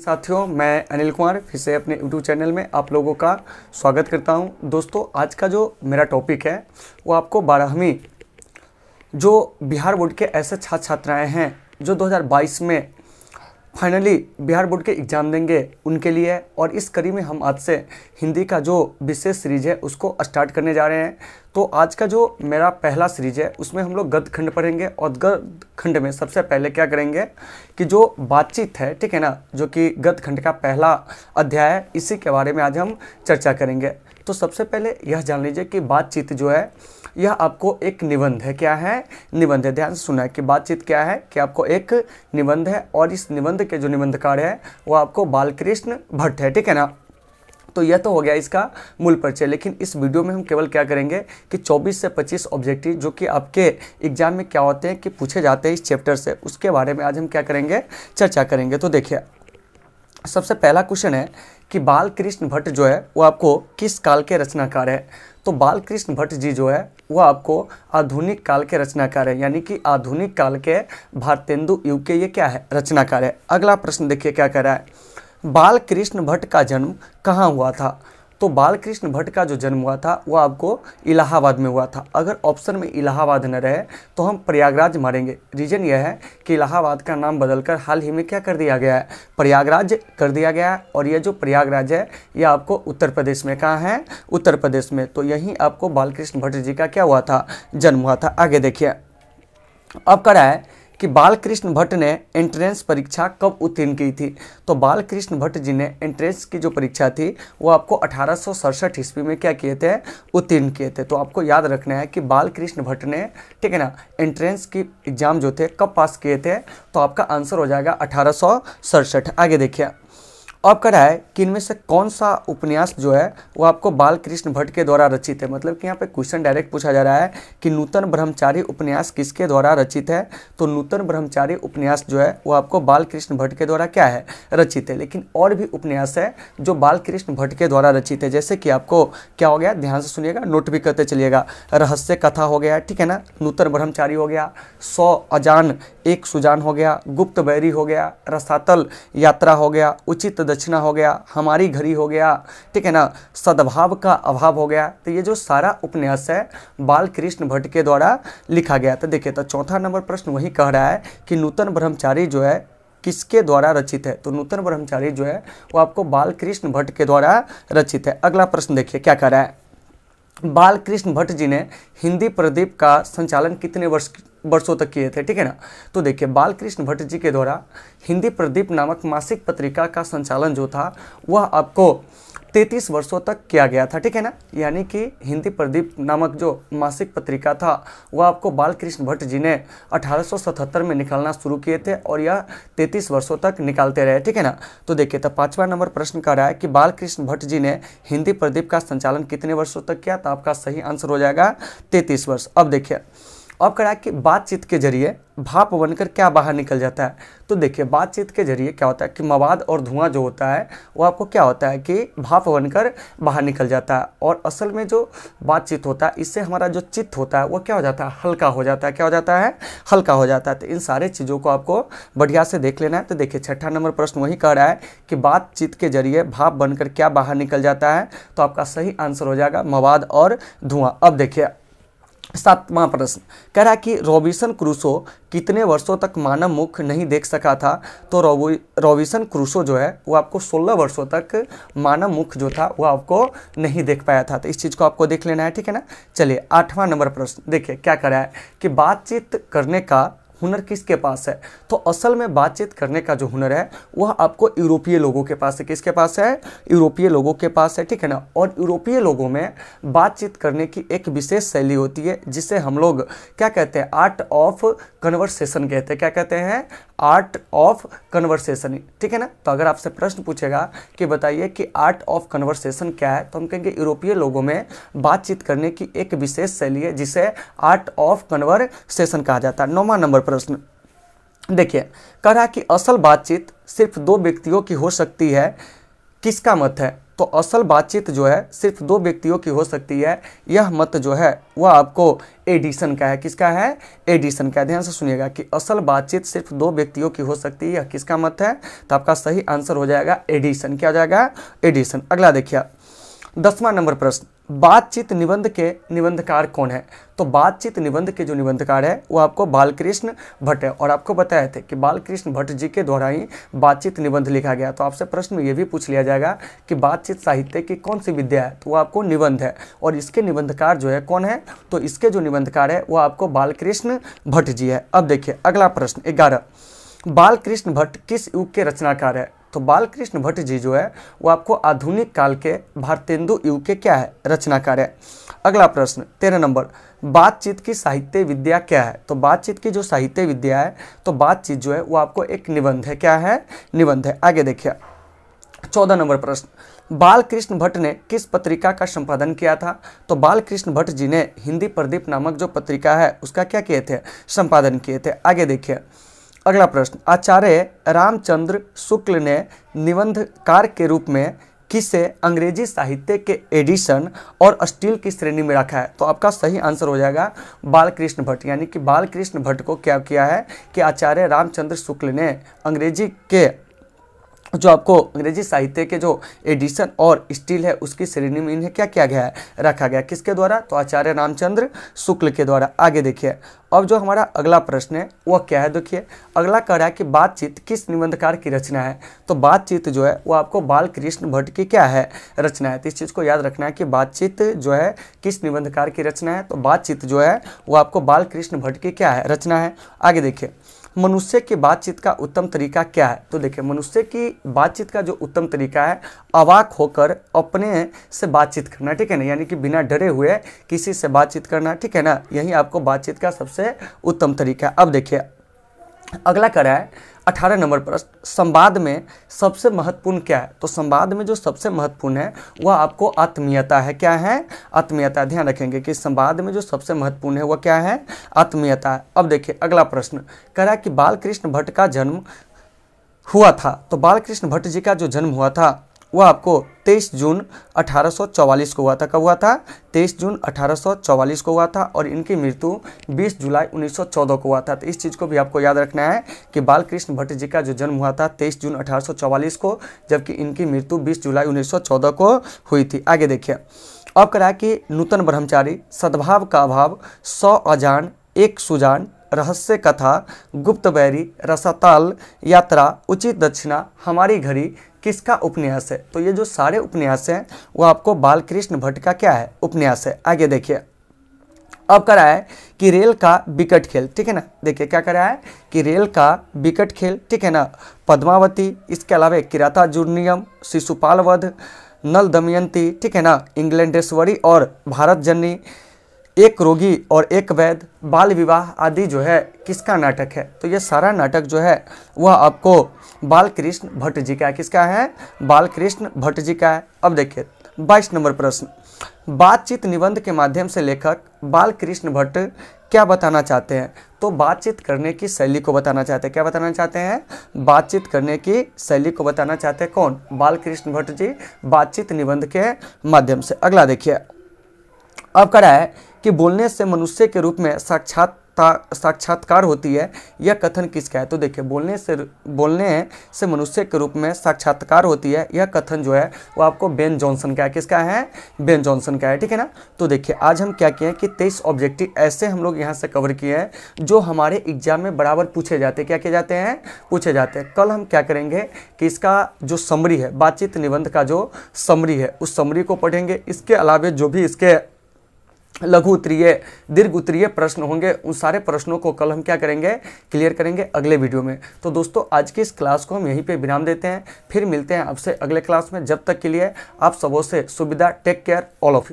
साथियों मैं अनिल कुमार फिर से अपने YouTube चैनल में आप लोगों का स्वागत करता हूं दोस्तों आज का जो मेरा टॉपिक है वो आपको बारहवीं जो बिहार बोर्ड के ऐसे छात्र छात्राएं हैं जो 2022 में फाइनली बिहार बोर्ड के एग्ज़ाम देंगे उनके लिए और इस कड़ी में हम आज से हिंदी का जो विशेष सीरीज है उसको स्टार्ट करने जा रहे हैं तो आज का जो मेरा पहला सीरीज है उसमें हम लोग गद्य खंड पढ़ेंगे और गद्य खंड में सबसे पहले क्या करेंगे कि जो बातचीत है ठीक है ना जो कि गद्य खंड का पहला अध्याय है इसी के बारे में आज हम चर्चा करेंगे तो सबसे पहले यह जान लीजिए कि बातचीत जो है यह आपको एक निबंध है क्या है निबंध है ध्यान सुना है कि बातचीत क्या है कि आपको एक निबंध है और इस निबंध के जो निबंधकार है वो आपको बालकृष्ण भट्ट है ठीक है ना तो यह तो हो गया इसका मूल परिचय लेकिन इस वीडियो में हम केवल क्या करेंगे कि 24 से 25 ऑब्जेक्टिव जो कि आपके एग्जाम में क्या होते हैं कि पूछे जाते हैं इस चैप्टर से उसके बारे में आज हम क्या करेंगे चर्चा करेंगे तो देखिए सबसे पहला क्वेश्चन है कि बाल कृष्ण भट्ट जो है वो आपको किस काल के रचनाकार है तो बाल कृष्ण भट्ट जी जो है वो आपको आधुनिक काल के रचनाकार है यानी कि आधुनिक काल के भारतेंदु युग के ये क्या है रचनाकार है अगला प्रश्न देखिए क्या कह रहा है बाल कृष्ण भट्ट का जन्म कहाँ हुआ था तो बालकृष्ण भट्ट का जो जन्म हुआ था वह आपको इलाहाबाद में हुआ था अगर ऑप्शन में इलाहाबाद न रहे तो हम प्रयागराज मारेंगे रीज़न यह है कि इलाहाबाद का नाम बदलकर हाल ही में क्या कर दिया गया है प्रयागराज कर दिया गया है और यह जो प्रयागराज है यह आपको उत्तर प्रदेश में कहाँ है उत्तर प्रदेश में तो यहीं आपको बालकृष्ण भट्ट जी का क्या हुआ था जन्म हुआ था आगे देखिए अब कराए है कि बालकृष्ण भट्ट ने एंट्रेंस परीक्षा कब उत्तीर्ण की थी तो बालकृष्ण भट्ट जी ने एंट्रेंस की जो परीक्षा थी वो आपको अठारह ईस्वी में क्या किए थे उत्तीर्ण किए थे तो आपको याद रखना है कि बालकृष्ण भट्ट ने ठीक है ना एंट्रेंस की एग्ज़ाम जो थे कब पास किए थे तो आपका आंसर हो जाएगा अठारह आगे देखिए अब कह रहा है कि इनमें से कौन सा उपन्यास जो है वो आपको बाल कृष्ण भट्ट के द्वारा रचित है मतलब कि यहाँ पे क्वेश्चन डायरेक्ट पूछा जा रहा है कि नूतन ब्रह्मचारी उपन्यास किसके द्वारा रचित है तो नूतन ब्रह्मचारी उपन्यास जो है वो आपको बाल कृष्ण भट्ट के द्वारा क्या है रचित है लेकिन और भी उपन्यास है जो बाल कृष्ण भट्ट के द्वारा रचित है जैसे कि आपको क्या हो गया ध्यान से सुनिएगा नोट भी करते चलिएगा रहस्य कथा हो गया ठीक है ना नूतन ब्रह्मचारी हो गया सौ अजान एक सुजान हो गया गुप्त बैरी हो गया रसातल यात्रा हो गया उचित दक्षिणा हो गया हमारी घड़ी हो गया ठीक है ना सद्भाव का अभाव हो गया तो ये जो सारा उपन्यास है बाल कृष्ण भट्ट के द्वारा लिखा गया तो देखिए तो चौथा नंबर प्रश्न वही कह रहा है कि नूतन ब्रह्मचारी जो है किसके द्वारा रचित है तो नूतन ब्रह्मचारी जो है वो आपको बाल कृष्ण भट्ट के द्वारा रचित है अगला प्रश्न देखिए क्या कह रहा है बालकृष्ण भट्ट जी ने हिंदी प्रदीप का संचालन कितने वर्ष वर्षों तक किए थे ठीक है ना तो देखिए बालकृष्ण भट्ट जी के द्वारा हिंदी प्रदीप नामक मासिक पत्रिका का संचालन जो था वह आपको तैंतीस वर्षों तक किया गया था ठीक है ना यानी कि हिंदी प्रदीप नामक जो मासिक पत्रिका था वह आपको बालकृष्ण भट्ट जी ने 1877 में निकालना शुरू किए थे और यह तैंतीस वर्षों तक निकालते रहे ठीक है ना तो देखिए तो पाँचवा नंबर प्रश्न कर रहा है कि बालकृष्ण भट्ट जी ने हिंदी प्रदीप का संचालन कितने वर्षों तक किया तो आपका सही आंसर हो जाएगा तैंतीस वर्ष अब देखिए अब करा कि बातचीत के जरिए भाप बनकर क्या बाहर निकल जाता है तो देखिए बातचीत के जरिए क्या होता है कि मवाद और धुआं जो होता है वो आपको क्या होता है कि भाप बनकर बाहर निकल जाता है और असल में जो बातचीत होता है इससे हमारा जो चित्त होता है वो क्या हो जाता है हल्का हो जाता है क्या हो जाता है हल्का हो जाता है तो इन सारे चीज़ों को आपको बढ़िया से देख लेना है तो देखिए छठा नंबर प्रश्न वही कह रहा है कि बातचीत के जरिए भाप बनकर क्या बाहर निकल जाता है तो आपका सही आंसर हो जाएगा मवाद और धुआँ अब देखिए सातवां प्रश्न कह रहा कि रॉबिसन क्रूसो कितने वर्षों तक मानव मुख नहीं देख सका था तो रॉबिसन क्रूसो जो है वो आपको 16 वर्षों तक मानव मुख जो था वो आपको नहीं देख पाया था तो इस चीज़ को आपको देख लेना है ठीक है ना चलिए आठवां नंबर प्रश्न देखिए क्या कह रहा है कि बातचीत करने का हुनर किसके पास है तो असल में बातचीत करने का जो हुनर है वह आपको यूरोपीय लोगों के पास है किसके पास है यूरोपीय लोगों के पास है ठीक है ना और यूरोपीय लोगों में बातचीत करने की एक विशेष शैली होती है जिसे हम लोग क्या कहते हैं आर्ट ऑफ कन्वर्सेशन कहते हैं क्या कहते हैं आर्ट ऑफ कन्वर्सेशन ठीक है ना तो अगर आपसे प्रश्न पूछेगा कि बताइए कि आर्ट ऑफ कन्वर्सेशन क्या है तो हम कहेंगे यूरोपीय लोगों में बातचीत करने की एक विशेष शैली है जिसे आर्ट ऑफ कन्वर्सेशन कहा जाता है नौवा नंबर पर प्रश्न देखिए कह रहा कि असल बातचीत सिर्फ दो व्यक्तियों की हो सकती है किसका मत है तो असल बातचीत जो है सिर्फ दो व्यक्तियों की हो सकती है यह मत जो है वह आपको एडिशन का है किसका है एडिशन का ध्यान से सुनिएगा कि असल बातचीत सिर्फ दो व्यक्तियों की हो सकती है यह किसका मत है तो आपका सही आंसर हो जाएगा एडिशन क्या हो जाएगा एडिशन अगला देखिए दसवां नंबर प्रश्न बातचीत निबंध के निबंधकार कौन है तो बातचीत निबंध के जो निबंधकार है वो आपको बालकृष्ण भट्ट है और आपको बताए थे कि बालकृष्ण भट्ट जी के द्वारा ही बातचीत निबंध लिखा गया तो आपसे प्रश्न ये भी पूछ लिया जाएगा कि बातचीत साहित्य की कौन सी विद्या है तो वो आपको निबंध है और इसके निबंधकार जो है कौन है तो इसके जो निबंधकार है वो आपको बालकृष्ण भट्ट जी है अब देखिए अगला प्रश्न ग्यारह बालकृष्ण भट्ट किस युग के रचनाकार है तो बालकृष्ण भट्ट जी जो है वो आपको आधुनिक काल के भारतेंदु युग के क्या है रचनाकार है अगला प्रश्न तेरह नंबर बातचीत की साहित्य विद्या क्या है तो बातचीत की जो साहित्य विद्या है तो बातचीत जो है वो आपको एक निबंध है क्या है निबंध है आगे देखिए चौदह नंबर प्रश्न बालकृष्ण भट्ट ने किस पत्रिका का संपादन किया था तो बालकृष्ण भट्ट जी ने हिंदी प्रदीप नामक जो पत्रिका है उसका क्या किए थे संपादन किए थे आगे देखिए अगला प्रश्न आचार्य रामचंद्र शुक्ल ने निबंधकार के रूप में किसे अंग्रेजी साहित्य के एडिशन और स्टील की श्रेणी में रखा है तो आपका सही आंसर हो जाएगा बालकृष्ण भट्ट यानी कि बालकृष्ण भट्ट को क्या किया है कि आचार्य रामचंद्र शुक्ल ने अंग्रेजी के जो आपको अंग्रेजी साहित्य के जो एडिशन और स्टील है उसकी श्रेणी में इन्हें क्या किया गया है रखा गया किसके द्वारा तो आचार्य रामचंद्र शुक्ल के द्वारा आगे देखिए अब जो हमारा अगला प्रश्न है वह क्या है देखिए अगला कह रहा है कि बातचीत किस निबंधकार की रचना है तो बातचीत जो है वो आपको बाल कृष्ण भट्ट की क्या है रचना है तो इस चीज़ को याद रखना है कि बातचीत जो है किस निबंधकार की रचना है तो बातचीत जो है वो आपको बाल कृष्ण भट्ट की क्या है रचना है आगे देखिए मनुष्य की बातचीत का उत्तम तरीका क्या है तो देखिए मनुष्य की बातचीत का जो उत्तम तरीका है अवाक होकर अपने से बातचीत करना ठीक है ना यानी कि बिना डरे हुए किसी से बातचीत करना ठीक है ना यही आपको बातचीत का सबसे उत्तम तरीका है अब देखिए अगला कह रहा है अठारह नंबर प्रश्न संवाद में सबसे महत्वपूर्ण क्या है तो संवाद में जो सबसे महत्वपूर्ण है वह आपको आत्मीयता है क्या है आत्मीयता ध्यान रखेंगे कि संवाद में जो सबसे महत्वपूर्ण है वह क्या है आत्मीयता है अब देखिए अगला प्रश्न करा कि बालकृष्ण भट्ट का जन्म हुआ था तो बालकृष्ण भट्ट जी का जो जन्म हुआ था वह आपको 23 जून 1844 को हुआ था कब हुआ था 23 जून 1844 को हुआ था और इनकी मृत्यु 20 जुलाई 1914 को हुआ था तो इस चीज़ को भी आपको याद रखना है कि बालकृष्ण भट्ट जी का जो जन्म हुआ था 23 जून 1844 को जबकि इनकी मृत्यु 20 जुलाई 1914 को हुई थी आगे देखिए अब करा कि नूतन ब्रह्मचारी सद्भाव का अभाव सौ अजान एक सुजान रहस्य कथा गुप्त बैरी रसाताल यात्रा उचित दक्षिणा हमारी घड़ी किसका उपन्यास है तो ये जो सारे उपन्यास हैं वो आपको बालकृष्ण भट्ट का क्या है उपन्यास है आगे देखिए अब करा है कि रेल का विकट खेल ठीक है ना देखिए क्या करा है कि रेल का विकट खेल ठीक है ना पद्मावती इसके अलावा किराता जुर्नियम शिशुपाल वध नल दमयंती ठीक है ना इंग्लैंडेश्वरी और भारत जननी एक रोगी और एक वैद बाल विवाह आदि जो है किसका नाटक है तो ये सारा नाटक जो है वह आपको बाल कृष्ण भट्ट जी का है किसका है बाल कृष्ण भट्ट जी का है अब देखिए बाईस नंबर प्रश्न बातचीत निबंध के माध्यम से लेखक बाल कृष्ण भट्ट क्या बताना चाहते हैं तो बातचीत करने की शैली को बताना चाहते हैं क्या बताना चाहते हैं बातचीत करने की शैली को बताना चाहते हैं कौन बाल कृष्ण भट्ट जी बातचीत निबंध के माध्यम से अगला देखिए अब करा है कि बोलने से मनुष्य के रूप में साक्षात साक्षात्कार होती है यह कथन किसका है तो देखिए बोलने से बोलने से मनुष्य के रूप में साक्षात्कार होती है यह कथन जो है वो आपको बेन जॉनसन का है किसका है बेन जॉनसन का है ठीक है ना तो देखिए आज हम क्या किए हैं कि तेईस ऑब्जेक्टिव ऐसे हम लोग यहाँ से कवर किए हैं जो हमारे एग्जाम में बराबर पूछे जाते हैं क्या किए जाते हैं पूछे जाते हैं कल हम क्या करेंगे कि इसका जो समरी है बातचीत निबंध का जो समरी है उस समरी को पढ़ेंगे इसके अलावा जो भी इसके लघु उत्तरीय दीर्घ उत्तरीय प्रश्न होंगे उन सारे प्रश्नों को कल हम क्या करेंगे क्लियर करेंगे अगले वीडियो में तो दोस्तों आज की इस क्लास को हम यहीं पे विराम देते हैं फिर मिलते हैं आपसे अगले क्लास में जब तक के लिए आप सबों से सुविधा टेक केयर ऑल ऑफ